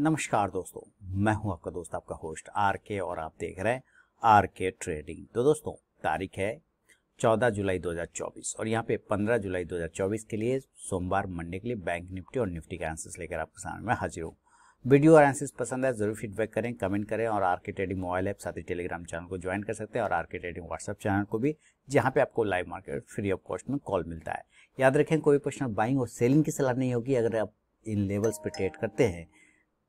नमस्कार दोस्तों मैं हूं आपका दोस्त आपका होस्ट आर के और आप देख रहे हैं आर के ट्रेडिंग तो दोस्तों तारीख है 14 जुलाई 2024 और यहाँ पे 15 जुलाई 2024 के लिए सोमवार मंडे के लिए बैंक निफ्टी और निफ्टी के आंसर्स लेकर आपके सामने हाजिर हूँ वीडियो और आंसर्स पसंद है जरूर फीडबैक करें कमेंट करें और आर के ट्रेडिंग मोबाइल ऐप साथ ही टेलीग्राम चैनल को ज्वाइन कर सकते हैं और आर के ट्रेडिंग व्हाट्सअप चैनल को भी जहाँ पे आपको live market free of cost में कॉल मिलता है याद रखें कोई प्रश्न बाइंग और सेलिंग की सलाह नहीं होगी अगर आप इन लेवल्स पर ट्रेड करते हैं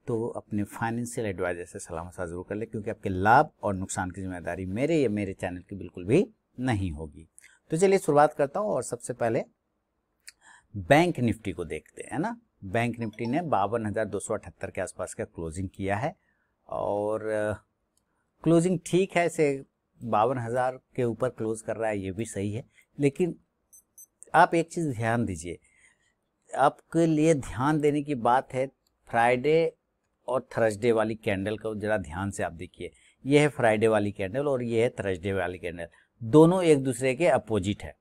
तो अपने फाइनेंशियल एडवाइजर से सलाह मशा जरूर कर ले क्योंकि आपके लाभ और नुकसान की जिम्मेदारी मेरे या मेरे चैनल की बिल्कुल भी नहीं होगी तो चलिए शुरुआत करता हूँ और सबसे पहले बैंक निफ्टी को देखते हैं ना बैंक निफ्टी ने बावन हज़ार दो सौ अठहत्तर के आसपास का क्लोजिंग किया है और क्लोजिंग ठीक है से बावन हज़ार के ऊपर क्लोज कर रहा है ये भी सही है लेकिन आप एक चीज़ ध्यान दीजिए आपके लिए ध्यान देने की बात है फ्राइडे और थर्सडे वाली कैंडल को ज़रा ध्यान से आप देखिए ये है फ्राइडे वाली कैंडल और ये है थर्सडे वाली कैंडल दोनों एक दूसरे के अपोजिट है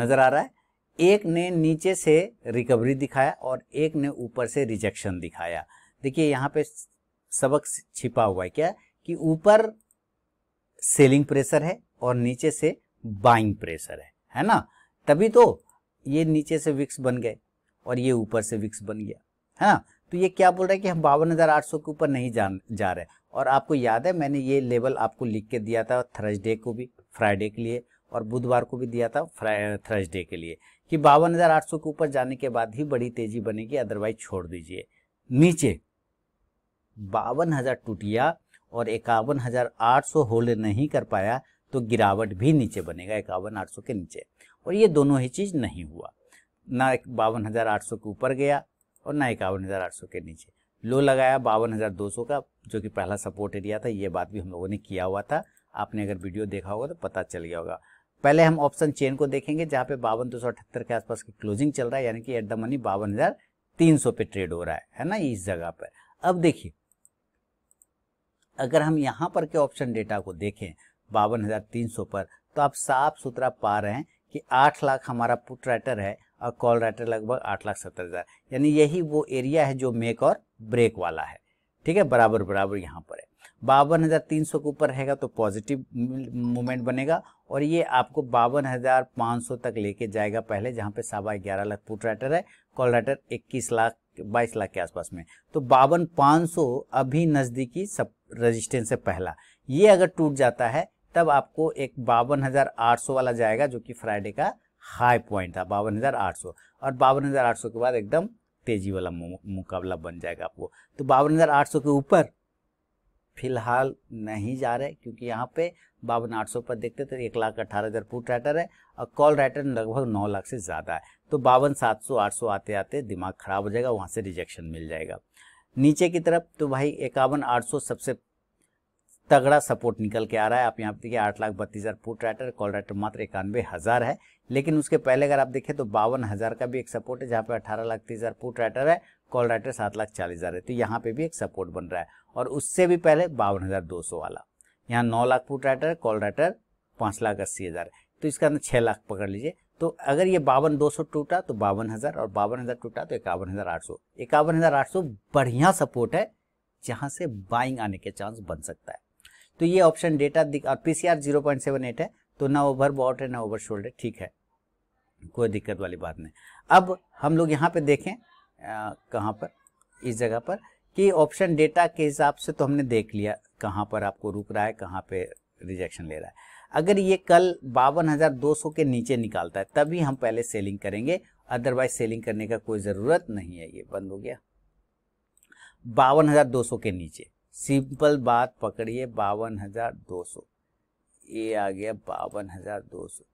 नज़र आ रहा है एक ने नीचे से रिकवरी दिखाया और एक ने ऊपर से रिजेक्शन दिखाया देखिए यहाँ पे सबक छिपा हुआ है क्या कि ऊपर सेलिंग प्रेशर है और नीचे से बाइंग प्रेशर है है ना तभी तो ये नीचे से विक्स बन गए और ये ऊपर से विक्स बन गया है ना तो ये क्या बोल रहा है कि हम बावन हज़ार आठ सौ के ऊपर नहीं जान जा रहे और आपको याद है मैंने ये लेवल आपको लिख के दिया था थर्सडे को भी फ्राइडे के लिए और बुधवार को भी दिया था थर्सडे के लिए कि बावन हज़ार आठ सौ के ऊपर जाने के बाद ही बड़ी तेज़ी बनेगी अदरवाइज छोड़ दीजिए नीचे बावन हज़ार टूटिया और इक्यावन हज़ार आठ सौ होल्ड नहीं कर पाया तो गिरावट भी नीचे बनेगा इक्यावन आठ सौ के नीचे और ये दोनों ही चीज़ नहीं हुआ ना बावन हज़ार आठ सौ के ऊपर गया और ना इक्यावन हज़ार आठ सौ के नीचे लो लगाया बावन हज़ार दो सौ का जो कि पहला सपोर्ट एरिया था ये बात भी हम लोगों ने किया हुआ था आपने अगर वीडियो देखा होगा तो पता चल गया होगा पहले हम ऑप्शन चेन को देखेंगे जहाँ पे बावन दो सौ अठहत्तर के आसपास की क्लोजिंग चल रहा है यानी कि एट द मनी बावन हज़ार तीन सौ पे ट्रेड हो रहा है है ना इस जगह पर अब देखिए अगर हम यहाँ पर के ऑप्शन डेटा को देखें बावन हज़ार तीन सौ पर तो आप साफ सुथरा पा रहे हैं कि आठ लाख हमारा पुट राइटर है और कॉल राइटर लगभग आठ लाख सत्तर हज़ार यानी यही वो एरिया है जो मेक और ब्रेक वाला है ठीक है बराबर बराबर यहाँ पर है बावन हज़ार तीन सौ के ऊपर रहेगा तो पॉजिटिव मूवमेंट बनेगा और ये आपको बावन हज़ार पाँच सौ तक लेके जाएगा पहले जहाँ पे सवा ग्यारह लाख पुट राइटर है कॉल राइटर इक्कीस लाख बाईस लाख के आसपास में तो बावन पाँच सौ अभी नज़दीकी सब रजिस्टेंस से पहला ये अगर टूट जाता है तब आपको एक बावन हज़ार आठ सौ वाला जाएगा जो कि फ्राइडे का हाई पॉइंट था बावन हज़ार आठ सौ और बावन हज़ार आठ सौ के बाद एकदम तेजी वाला मुकाबला बन जाएगा आपको तो बावन हज़ार आठ सौ के ऊपर फिलहाल नहीं जा रहे क्योंकि यहाँ पे बावन आठ सौ पर देखते तो एक लाख अट्ठारह हज़ार फुट राइटर है और कॉल राइटर लगभग नौ लाख से ज़्यादा है तो बावन सात सौ आठ सौ आते आते दिमाग ख़राब हो जाएगा वहाँ से रिजेक्शन मिल जाएगा नीचे की तरफ तो भाई इक्यावन आठ सौ सबसे तगड़ा सपोर्ट निकल के आ रहा है आप यहाँ पे देखिए आठ लाख बत्तीस हज़ार फुट राइटर कॉल राइटर मात्र इक्यानवे हज़ार है लेकिन उसके पहले अगर आप देखें तो बावन हज़ार का भी एक सपोर्ट है जहाँ पे अठारह लाख तीस हज़ार फुट राइटर है कॉल राइटर सात लाख चालीस हज़ार है तो यहाँ पे भी एक सपोर्ट बन रहा है और उससे भी पहले बावन हज़ार दो सौ वाला यहाँ नौ lakh put writer call writer पाँच लाख अस्सी हज़ार तो इसका अंदर छः लाख पकड़ लीजिए तो अगर ये बावन दो सौ टूटा तो बावन हज़ार और बावन हज़ार टूटा तो इक्यावन हज़ार आठ सौ इक्यावन हज़ार आठ सौ बढ़िया सपोर्ट है जहाँ से बाइंग आने के चांस बन सकता है तो ये ऑप्शन डेटा और P zero point seven eight है तो ना ओवर बॉट है ना ओवर शोल्डर ठीक है कोई दिक्कत वाली बात नहीं अब हम लोग यहाँ पे देखें कहाँ पर इस जगह पर कि ऑप्शन डेटा के हिसाब से तो हमने देख लिया कहाँ पर आपको रुक रहा है कहाँ पे रिजेक्शन ले रहा है अगर ये कल बावन हज़ार दो सौ के नीचे निकालता है तभी हम पहले सेलिंग करेंगे अदरवाइज सेलिंग करने का कोई ज़रूरत नहीं है ये बंद हो गया बावन हज़ार दो सौ के नीचे सिंपल बात पकड़िए बावन हजार दो सौ ये आ गया बावन हजार दो सौ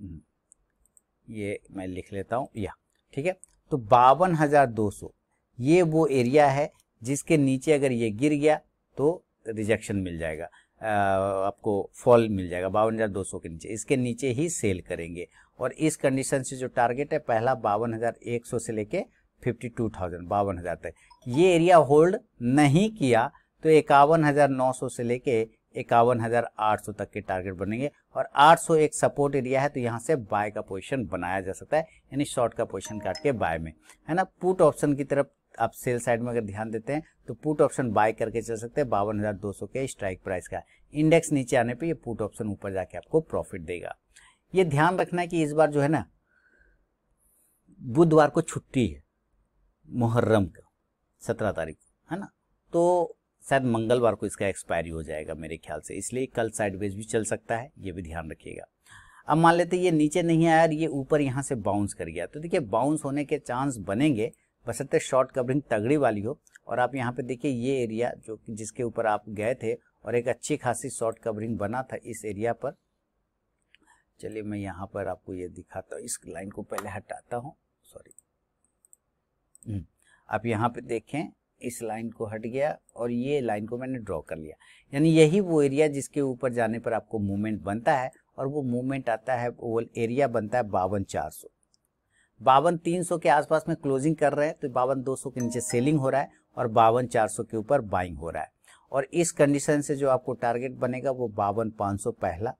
हम्म। ये मैं लिख लेता हूँ या ठीक है तो बावन हजार दो सौ ये वो एरिया है जिसके नीचे अगर ये गिर गया तो रिजेक्शन मिल जाएगा आपको फॉल मिल जाएगा बावन हज़ार दो सौ के नीचे इसके नीचे ही सेल करेंगे और इस कंडीशन से जो टारगेट है पहला बावन हज़ार एक सौ से लेके फिफ्टी टू थाउजेंड बावन हज़ार तक ये एरिया होल्ड नहीं किया तो इक्यावन हज़ार नौ सौ से लेके इक्यावन हज़ार आठ सौ तक के टारगेट बनेंगे और आठ सौ एक सपोर्ट एरिया है तो यहाँ से बाय का पोजीशन बनाया जा सकता है यानी शॉर्ट का पोजीशन काट के बाय में है ना पुट ऑप्शन की तरफ आप सेल साइड में अगर ध्यान देते हैं तो पुट ऑप्शन बाय करके चल सकते हैं बावन हज़ार दो सौ के स्ट्राइक प्राइस का इंडेक्स नीचे आने पर ये पुट ऑप्शन ऊपर जाके आपको प्रॉफिट देगा ये ध्यान रखना है कि इस बार जो है ना बुधवार को छुट्टी है मुहर्रम का सत्रह तारीख को है ना तो शायद मंगलवार को इसका एक्सपायरी हो जाएगा मेरे ख्याल से इसलिए कल साइडवेज भी चल सकता है ये भी ध्यान रखिएगा अब मान लेते ये नीचे नहीं आया और ये ऊपर यहाँ से बाउंस कर गया तो देखिए बाउंस होने के चांस बनेंगे बस अत्य शॉर्ट कवरिंग तगड़ी वाली हो और आप यहाँ पे देखिए ये एरिया जो जिसके ऊपर आप गए थे और एक अच्छी खासी शॉर्ट कवरिंग बना था इस एरिया पर चलिए मैं यहाँ पर आपको ये दिखाता हूँ इस लाइन को पहले हटाता हूँ हम्म। आप यहाँ पे देखें इस लाइन को हट गया और ये लाइन को मैंने ड्रॉ कर लिया यानी यही वो एरिया जिसके ऊपर जाने पर आपको मूवमेंट बनता है और वो मूवमेंट आता है वो एरिया बनता है बावन चार सौ बावन तीन सौ के आसपास में क्लोजिंग कर रहे हैं तो बावन दो सौ के नीचे सेलिंग हो रहा है और बावन चार सौ के ऊपर बाइंग हो रहा है और इस कंडीशन से जो आपको टारगेट बनेगा वो बावन पाँच सौ पहला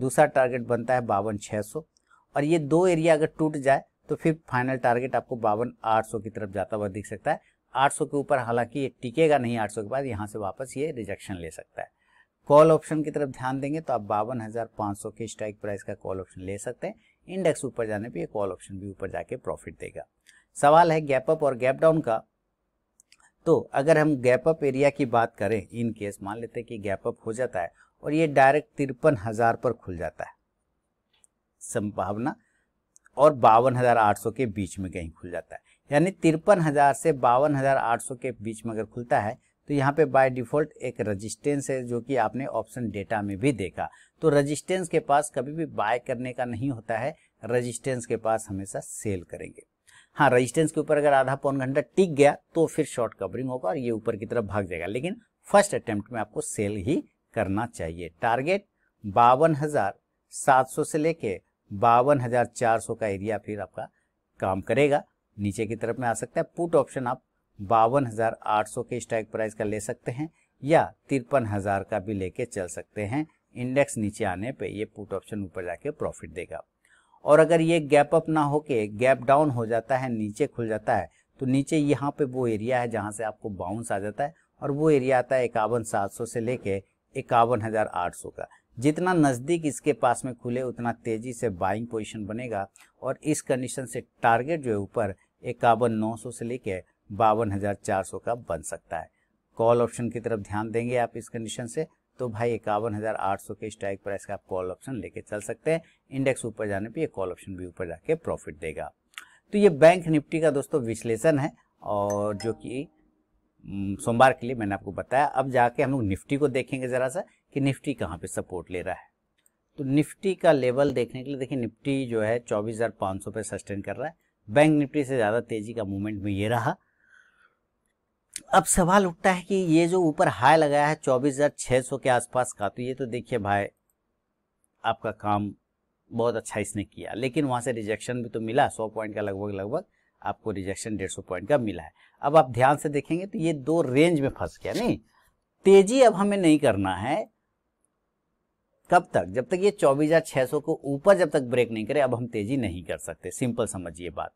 दूसरा टारगेट बनता है बावन छः सौ और ये दो एरिया अगर टूट जाए तो फिर फाइनल टारगेट आपको बावन आठ सौ की तरफ जाता हुआ दिख सकता है 800 के ऊपर हालांकि ये टिकेगा नहीं 800 के बाद यहाँ से वापस ये रिजेक्शन ले सकता है कॉल ऑप्शन की तरफ ध्यान देंगे तो आप बावन हज़ार पाँच सौ के स्ट्राइक प्राइस का कॉल ऑप्शन ले सकते हैं इंडेक्स ऊपर जाने पर ये कॉल ऑप्शन भी ऊपर जाके प्रॉफिट देगा सवाल है गैप अप और गैप डाउन का तो अगर हम गैप अप एरिया की बात करें इन केस मान लेते हैं कि गैप अप हो जाता है और ये डायरेक्ट तिरपन हज़ार पर खुल जाता है संभावना और बावन हज़ार आठ सौ के बीच में कहीं खुल जाता है यानी तिरपन हज़ार से बावन हज़ार आठ सौ के बीच में अगर खुलता है तो यहाँ पे बाय डिफ़ॉल्ट एक रजिस्टेंस है जो कि आपने ऑप्शन डेटा में भी देखा तो रजिस्टेंस के पास कभी भी बाय करने का नहीं होता है रजिस्टेंस के पास हमेशा सेल करेंगे हाँ रजिस्टेंस के ऊपर अगर आधा पौन घंटा टिक गया तो फिर शॉर्ट कवरिंग होगा और ये ऊपर की तरफ भाग जाएगा लेकिन फर्स्ट अटेम्प्ट में आपको सेल ही करना चाहिए टारगेट बावन हज़ार सात सौ से लेके बावन हजार चार सौ का एरिया फिर आपका काम करेगा नीचे की तरफ में आ सकता है पुट ऑप्शन आप बावन हजार आठ सौ के स्ट्राइक प्राइस का ले सकते हैं या तिरपन हजार का भी लेके चल सकते हैं इंडेक्स नीचे आने पे ये पुट ऑप्शन ऊपर जाके प्रॉफिट देगा और अगर ये गैप अप ना होके गैप डाउन हो जाता है नीचे खुल जाता है तो नीचे यहाँ पे वो एरिया है जहाँ से आपको बाउंस आ जाता है और वो एरिया आता है इक्यावन सात सौ से लेके इक्यावन हजार आठ सौ का जितना नज़दीक इसके पास में खुले उतना तेज़ी से बाइंग पोजीशन बनेगा और इस कंडीशन से टारगेट जो है ऊपर इक्यावन नौ सौ से लेके बावन हज़ार चार सौ का बन सकता है कॉल ऑप्शन की तरफ ध्यान देंगे आप इस कंडीशन से तो भाई इक्यावन हज़ार आठ सौ के स्ट्राइक प्राइस का आप कॉल ऑप्शन लेके चल सकते हैं इंडेक्स ऊपर जाने पर ये कॉल ऑप्शन भी ऊपर जाके प्रॉफिट देगा तो ये बैंक निफ्टी का दोस्तों विश्लेषण है और जो कि हम्म, सोमवार के लिए मैंने आपको बताया अब जाके हम लोग निफ्टी को देखेंगे ज़रा सा कि निफ्टी कहाँ पे सपोर्ट ले रहा है तो निफ्टी का लेवल देखने के लिए देखिए निफ्टी जो है 24,500 पे सस्टेन कर रहा है बैंक निफ्टी से ज़्यादा तेजी का मूवमेंट में ये रहा अब सवाल उठता है कि ये जो ऊपर हाई लगाया है 24,600 के आसपास का तो ये तो देखिए भाई आपका काम बहुत अच्छा इसने किया लेकिन वहाँ से रिजेक्शन भी तो मिला सौ पॉइंट का लगभग लगभग आपको रिजेक्शन सौ पॉइंट का मिला है अब आप ध्यान से देखेंगे तो ये दो रेंज में फंस गया नहीं तेजी अब हमें नहीं करना है कब तक जब तक ये चौबीस को ऊपर जब तक ब्रेक नहीं करे अब हम तेजी नहीं कर सकते सिंपल समझिए बात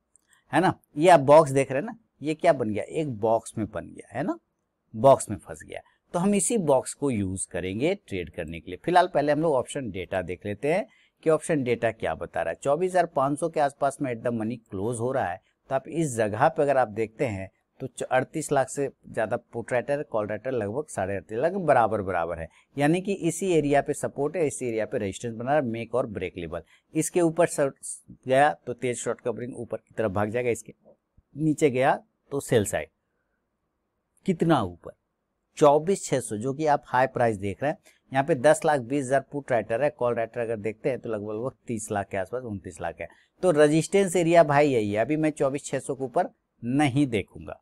है ना ये आप बॉक्स देख रहे हैं ना ये क्या बन गया एक बॉक्स में बन गया है ना बॉक्स में फंस गया तो हम इसी बॉक्स को यूज करेंगे ट्रेड करने के लिए फिलहाल पहले हम लोग ऑप्शन डेटा देख लेते हैं कि ऑप्शन डेटा क्या बता रहा है चौबीस के आसपास में एट द मनी क्लोज हो रहा है तो आप इस जगह पे अगर आप देखते हैं तो अड़तीस लाख से ज़्यादा पुट राइटर कॉल राइटर लगभग साढ़े अड़तीस लाख बराबर बराबर है यानी कि इसी एरिया पे सपोर्ट है इसी एरिया पे रेजिस्टेंस बना रहा है मेक और ब्रेक लेवल इसके ऊपर गया तो तेज शॉर्ट कवरिंग ऊपर की तरफ भाग जाएगा इसके नीचे गया तो सेल साइड कितना ऊपर चौबीस छह सौ जो कि आप हाई प्राइस देख रहे हैं यहाँ पे दस लाख बीस हजार पुट राइटर है कॉल राइटर अगर देखते हैं तो लगभग लगभग तीस लाख के आसपास उनतीस लाख है तो रजिस्टेंस एरिया भाई यही है अभी मैं चौबीस छह सौ के ऊपर नहीं देखूंगा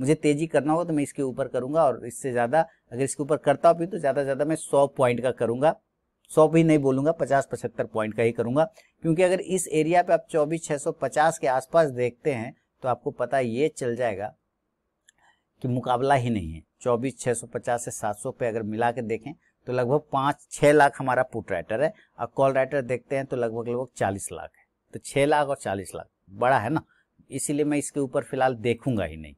मुझे तेजी करना होगा तो मैं इसके ऊपर करूंगा और इससे ज़्यादा अगर इसके ऊपर करता भी तो ज़्यादा से ज़्यादा मैं सौ पॉइंट का करूंगा सौ भी नहीं बोलूंगा पचास पचहत्तर पॉइंट का ही करूंगा क्योंकि अगर इस एरिया पे आप चौबीस छह सौ पचास के आसपास देखते हैं तो आपको पता ये चल जाएगा कि मुकाबला ही नहीं है चौबीस छः सौ पचास से सात सौ पे अगर मिला के देखें तो लगभग पांच छह लाख हमारा पुट राइटर है और कॉल राइटर देखते हैं तो लगभग लगभग चालीस लाख है तो छह लाख और चालीस लाख बड़ा है ना इसीलिए मैं इसके ऊपर फिलहाल देखूंगा ही नहीं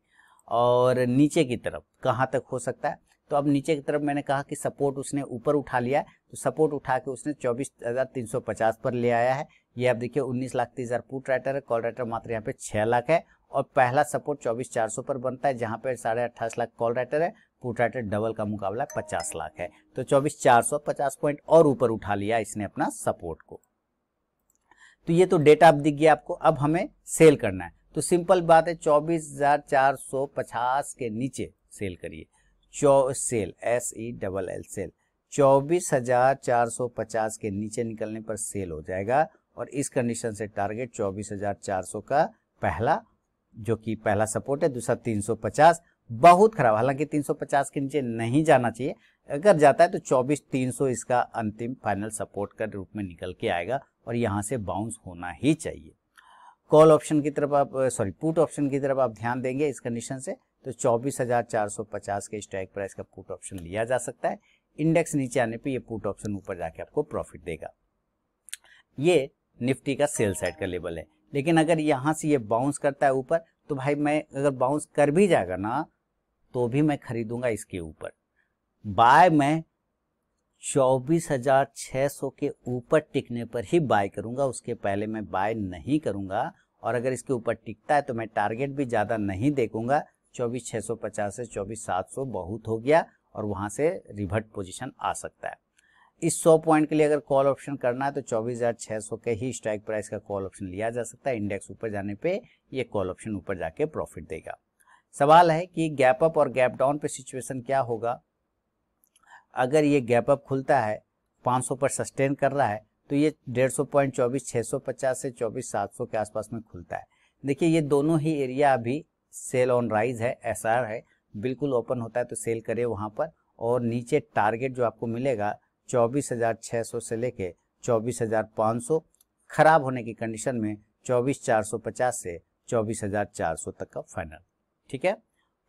और नीचे की तरफ कहाँ तक हो सकता है तो अब नीचे की तरफ मैंने कहा कि सपोर्ट उसने ऊपर उठा लिया तो सपोर्ट उठा के उसने 24,350 पर ले आया है ये आप देखिए उन्नीस लाख तीस हज़ार पुट राइटर है कॉल राइटर मात्र यहाँ पे 6 लाख है और पहला सपोर्ट 24,400 पर बनता है जहाँ पे साढ़े अट्ठाईस लाख कॉल राइटर है पुट राइटर डबल का मुकाबला पचास लाख है तो चौबीस चार सौ पचास पॉइंट और ऊपर उठा लिया इसने अपना सपोर्ट को तो ये तो डेटा अब दिख गया आपको अब हमें सेल करना है तो सिंपल बात है चौबीस हजार चार सौ पचास के नीचे सेल करिए sell S E double L sell चौबीस हजार चार सौ पचास के नीचे निकलने पर सेल हो जाएगा और इस कंडीशन से टारगेट चौबीस हजार चार सौ का पहला जो कि पहला सपोर्ट है दूसरा तीन सौ पचास बहुत खराब हालांकि 350 के नीचे नहीं जाना चाहिए अगर जाता है तो तीन 300 इसका अंतिम फाइनल सपोर्ट का रूप में निकल के आएगा और यहाँ से बाउंस होना ही चाहिए कॉल ऑप्शन की तरफ आप सॉरी पुट ऑप्शन की तरफ आप ध्यान देंगे इस कंडीशन से तो 24,450 के स्ट्राइक प्राइस का पुट ऑप्शन लिया जा सकता है इंडेक्स नीचे आने पे ये पुट ऑप्शन ऊपर जाके आपको प्रॉफिट देगा ये निफ्टी का सेल साइड का लेवल है लेकिन अगर यहाँ से ये बाउंस करता है ऊपर तो भाई मैं अगर बाउंस कर भी जाएगा ना तो भी मैं खरीदूंगा इसके ऊपर बाय मैं चौबीस हजार सौ के ऊपर टिकने पर ही बाय करूंगा उसके पहले मैं बाय नहीं करूंगा और अगर इसके ऊपर टिकता है तो मैं टारगेट भी ज़्यादा नहीं देखूंगा चौबीस छः सौ पचास से चौबीस सात सौ बहुत हो गया और वहां से रिवर्ट पोजीशन आ सकता है इस 100 पॉइंट के लिए अगर कॉल ऑप्शन करना है तो 24,600 के ही स्ट्राइक प्राइस का कॉल ऑप्शन लिया जा सकता है इंडेक्स ऊपर जाने पे ये कॉल ऑप्शन ऊपर जाके प्रॉफिट देगा सवाल है कि गैप अप और गैप डाउन पे सिचुएशन क्या होगा अगर ये गैप अप खुलता है 500 पर सस्टेन कर रहा है तो ये डेढ़ सौ पॉइंट चौबीस छः सौ पचास से चौबीस सात सौ के आसपास में खुलता है देखिए ये दोनों ही एरिया अभी सेल ऑन राइज है एस है बिल्कुल ओपन होता है तो सेल करे वहाँ पर और नीचे टारगेट जो आपको मिलेगा चौबीस हज़ार सौ से लेके चौबीस हज़ार सौ खराब होने की कंडीशन में चौबीस चार सौ पचास से चौबीस हज़ार चार सौ तक का फाइनल ठीक है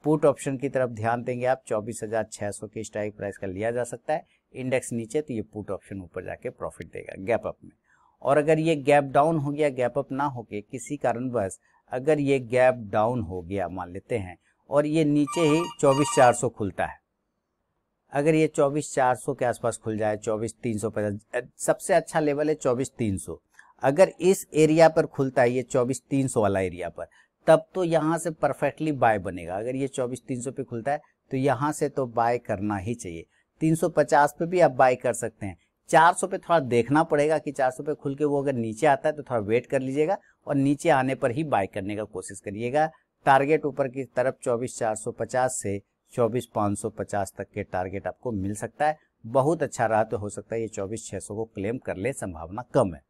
पुट ऑप्शन की तरफ ध्यान देंगे आप 24,600 के स्ट्राइक प्राइस का लिया जा सकता है इंडेक्स नीचे तो ये पुट ऑप्शन ऊपर जाके प्रॉफिट देगा गैप अप में और अगर ये गैप डाउन हो गया गैप अप ना होके किसी कारणवश अगर ये गैप डाउन हो गया मान लेते हैं और ये नीचे ही 24,400 खुलता है अगर ये 24,400 के आसपास खुल जाए 24,350 सबसे अच्छा लेवल है 24,300 अगर इस एरिया पर खुलता है ये 24,300 वाला एरिया पर तब तो यहाँ से परफेक्टली बाय बनेगा अगर ये चौबीस तीन सौ पे खुलता है तो यहाँ से तो बाय करना ही चाहिए तीन सौ पचास पे भी आप बाय कर सकते हैं चार सौ पे थोड़ा देखना पड़ेगा कि चार सौ पे खुल के वो अगर नीचे आता है तो थोड़ा वेट कर लीजिएगा और नीचे आने पर ही बाय करने का कोशिश करिएगा टारगेट ऊपर की तरफ चौबीस चार सौ पचास से चौबीस पांच सौ पचास तक के टारगेट आपको मिल सकता है बहुत अच्छा रहा तो हो सकता है ये चौबीस छह सौ को क्लेम कर ले संभावना कम है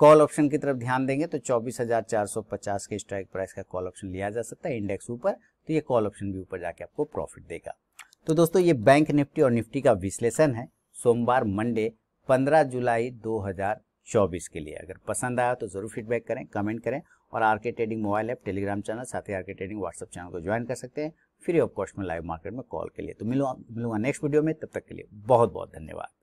कॉल ऑप्शन की तरफ ध्यान देंगे तो 24,450 के स्ट्राइक प्राइस का कॉल ऑप्शन लिया जा सकता है इंडेक्स ऊपर तो ये कॉल ऑप्शन भी ऊपर जाके आपको प्रॉफिट देगा तो दोस्तों ये बैंक निफ्टी और निफ्टी का विश्लेषण है सोमवार मंडे 15 जुलाई 2024 के लिए अगर पसंद आया तो ज़रूर फीडबैक करें कमेंट करें और R trading mobile app Telegram channel साथ ही आर ट्रेडिंग व्हाट्सअप चैनल को ज्वाइन कर सकते हैं फ्री ऑफ कॉस्ट में लाइव मार्केट में कॉल के लिए तो मिलूंगा मिलूंगा नेक्स्ट वीडियो में तब तक के लिए बहुत बहुत धन्यवाद